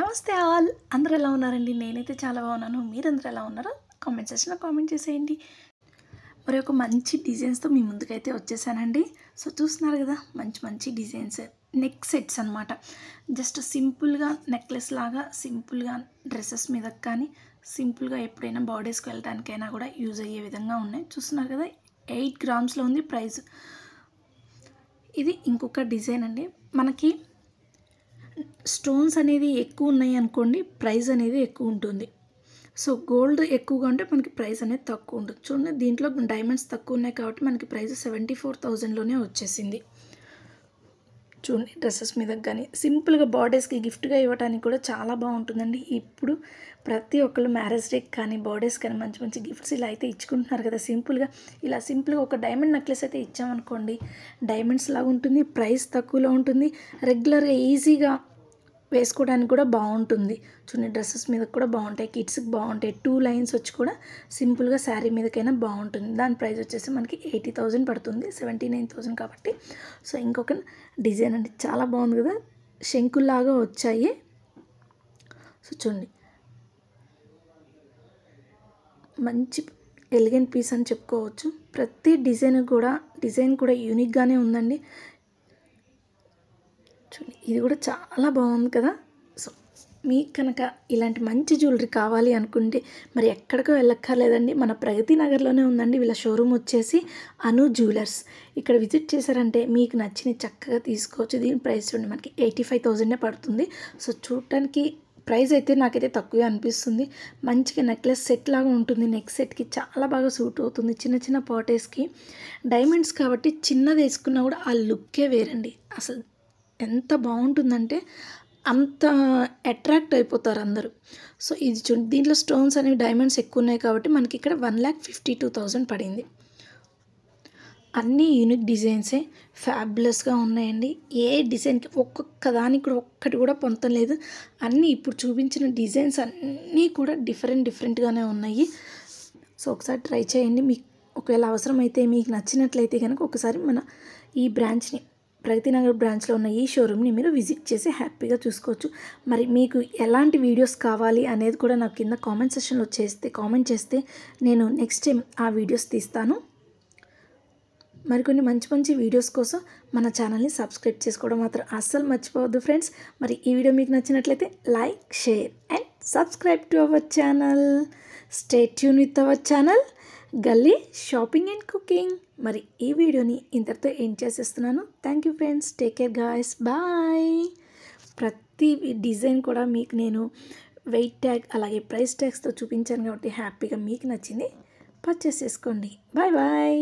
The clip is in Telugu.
నమస్తే ఆల్ అందరూ ఎలా ఉన్నారండి నేనైతే చాలా బాగున్నాను మీరందరూ ఎలా ఉన్నారో కామెంట్ సెక్షన్లో కామెంట్ చేసేయండి మరి ఒక మంచి డిజైన్స్తో మీ ముందుకైతే వచ్చేసానండి సో చూస్తున్నారు కదా మంచి మంచి డిజైన్స్ నెక్ సెట్స్ అనమాట జస్ట్ సింపుల్గా నెక్లెస్ లాగా సింపుల్గా డ్రెస్సెస్ మీద కానీ సింపుల్గా ఎప్పుడైనా బాడీస్కి వెళ్ళడానికైనా కూడా యూజ్ అయ్యే విధంగా ఉన్నాయి చూస్తున్నారు కదా ఎయిట్ గ్రామ్స్లో ఉంది ప్రైస్ ఇది ఇంకొక డిజైన్ అండి మనకి స్టోన్స్ అనేది ఎక్కువ ఉన్నాయి అనుకోండి ప్రైస్ అనేది ఎక్కువ ఉంటుంది సో గోల్డ్ ఎక్కువగా ఉంటే మనకి ప్రైస్ అనేది తక్కువ ఉంటుంది చూడండి దీంట్లో డైమండ్స్ తక్కువ ఉన్నాయి కాబట్టి మనకి ప్రైస్ సెవెంటీ ఫోర్ థౌజండ్లోనే వచ్చేసింది చూడండి డ్రెస్సెస్ మీద కానీ సింపుల్గా బాడీస్కి గిఫ్ట్గా ఇవ్వడానికి కూడా చాలా బాగుంటుందండి ఇప్పుడు ప్రతి ఒక్కళ్ళు మ్యారేజ్ డేకి కానీ బాడీస్ కానీ మంచి మంచి గిఫ్ట్స్ ఇలా అయితే ఇచ్చుకుంటున్నారు కదా సింపుల్గా ఇలా సింపుల్గా ఒక డైమండ్ నెక్లెస్ అయితే ఇచ్చామనుకోండి డైమండ్స్ లాగా ఉంటుంది ప్రైస్ తక్కువలో ఉంటుంది రెగ్యులర్గా ఈజీగా వేసుకోవడానికి కూడా బాగుంటుంది చున్నీ డ్రెస్సెస్ మీద కూడా బాగుంటాయి కిడ్స్కి బాగుంటాయి టూ లైన్స్ వచ్చి కూడా సింపుల్గా శారీ మీదకైనా బాగుంటుంది దాని ప్రైస్ వచ్చేసి మనకి ఎయిటీ థౌజండ్ పడుతుంది సెవెంటీ నైన్ థౌజండ్ కాబట్టి సో ఇంకొక డిజైన్ అండి చాలా బాగుంది కదా శంకుల్లాగా వచ్చాయి సో చూడండి మంచి ఎలిగెంట్ పీస్ అని చెప్పుకోవచ్చు ప్రతి డిజైన్ కూడా డిజైన్ కూడా యూనిక్గానే ఉందండి చూడండి ఇది కూడా చాలా బాగుంది కదా సో మీకు కనుక ఇలాంటి మంచి జ్యువెలరీ కావాలి అనుకుంటే మరి ఎక్కడికో వెళ్ళక్కర్లేదండి మన ప్రగతి నగర్లోనే ఉందండి వీళ్ళ షోరూమ్ వచ్చేసి అను జ్యువెలర్స్ ఇక్కడ విజిట్ చేశారంటే మీకు నచ్చిన చక్కగా తీసుకోవచ్చు దీని ప్రైస్ చూడండి మనకి ఎయిటీ ఫైవ్ థౌజండే పడుతుంది సో చూడటానికి ప్రైస్ అయితే నాకైతే తక్కువే అనిపిస్తుంది మంచిగా నెక్లెస్ సెట్ లాగా ఉంటుంది నెక్ సెట్కి చాలా బాగా సూట్ అవుతుంది చిన్న చిన్న పాటేస్కి డైమండ్స్ కాబట్టి చిన్నది వేసుకున్నా కూడా ఆ లుక్కే వేరండి అసలు ఎంత బాగుంటుందంటే అంత అట్రాక్ట్ అయిపోతారు అందరూ సో ఇది చూ దీంట్లో స్టోన్స్ అనేవి డైమండ్స్ ఎక్కువ ఉన్నాయి కాబట్టి మనకి ఇక్కడ one lakh fifty two thousand పడింది అన్ని యూనిక్ డిజైన్సే ఫ్యాబులస్గా ఉన్నాయండి ఏ డిజైన్కి ఒక్కొక్క దానికి కూడా ఒక్కటి కూడా పొందడం లేదు అన్నీ ఇప్పుడు చూపించిన డిజైన్స్ అన్నీ కూడా డిఫరెంట్ డిఫరెంట్గానే ఉన్నాయి సో ఒకసారి ట్రై చేయండి మీకు ఒకవేళ అవసరం అయితే మీకు నచ్చినట్లయితే కనుక ఒకసారి మన ఈ బ్రాంచ్ని ప్రగతి నగర్ బ్రాంచ్లో ఉన్న ఈ షోరూమ్ని మీరు విజిట్ చేసి హ్యాపీగా చూసుకోవచ్చు మరి మీకు ఎలాంటి వీడియోస్ కావాలి అనేది కూడా నాకు కింద కామెంట్ సెషన్లో చేస్తే కామెంట్ చేస్తే నేను నెక్స్ట్ టైం ఆ వీడియోస్ తీస్తాను మరికొన్ని మంచి మంచి వీడియోస్ కోసం మన ఛానల్ని సబ్స్క్రైబ్ చేసుకోవడం మాత్రం అస్సలు మర్చిపోవద్దు ఫ్రెండ్స్ మరి ఈ వీడియో మీకు నచ్చినట్లయితే like share and subscribe to our channel stay tune with our channel Galli shopping and cooking మరి ఈ వీడియోని ఇంతటితో ఎండ్ చేసేస్తున్నాను thank you friends take care guys bye ప్రతి డిజైన్ కూడా మీకు నేను వెయిట్ ట్యాగ్ అలాగే ప్రైస్ ట్యాగ్స్తో చూపించాను కాబట్టి హ్యాపీగా మీకు నచ్చింది పర్చేస్ చేసుకోండి బాయ్ బాయ్